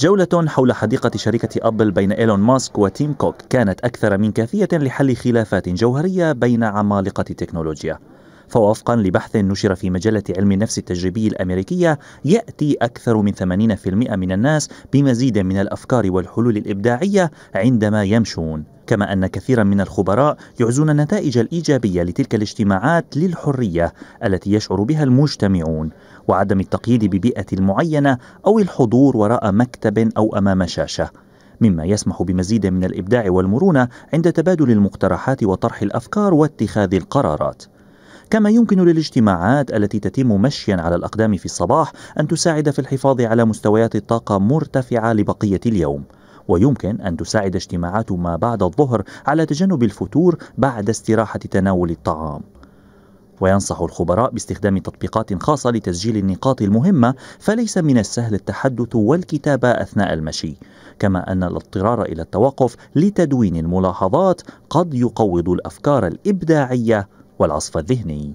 جولة حول حديقة شركة أبل بين إيلون ماسك وتيم كوك كانت أكثر من كافية لحل خلافات جوهرية بين عمالقة التكنولوجيا فوفقا لبحث نشر في مجلة علم النفس التجريبي الأمريكية يأتي أكثر من 80% من الناس بمزيد من الأفكار والحلول الإبداعية عندما يمشون كما أن كثيرا من الخبراء يعزون النتائج الإيجابية لتلك الاجتماعات للحرية التي يشعر بها المجتمعون وعدم التقييد ببيئة معينة أو الحضور وراء مكتب أو أمام شاشة مما يسمح بمزيد من الإبداع والمرونة عند تبادل المقترحات وطرح الأفكار واتخاذ القرارات كما يمكن للاجتماعات التي تتم مشيا على الأقدام في الصباح أن تساعد في الحفاظ على مستويات الطاقة مرتفعة لبقية اليوم ويمكن أن تساعد اجتماعات ما بعد الظهر على تجنب الفتور بعد استراحة تناول الطعام وينصح الخبراء باستخدام تطبيقات خاصة لتسجيل النقاط المهمة فليس من السهل التحدث والكتابة أثناء المشي كما أن الاضطرار إلى التوقف لتدوين الملاحظات قد يقوض الأفكار الإبداعية والعصف الذهني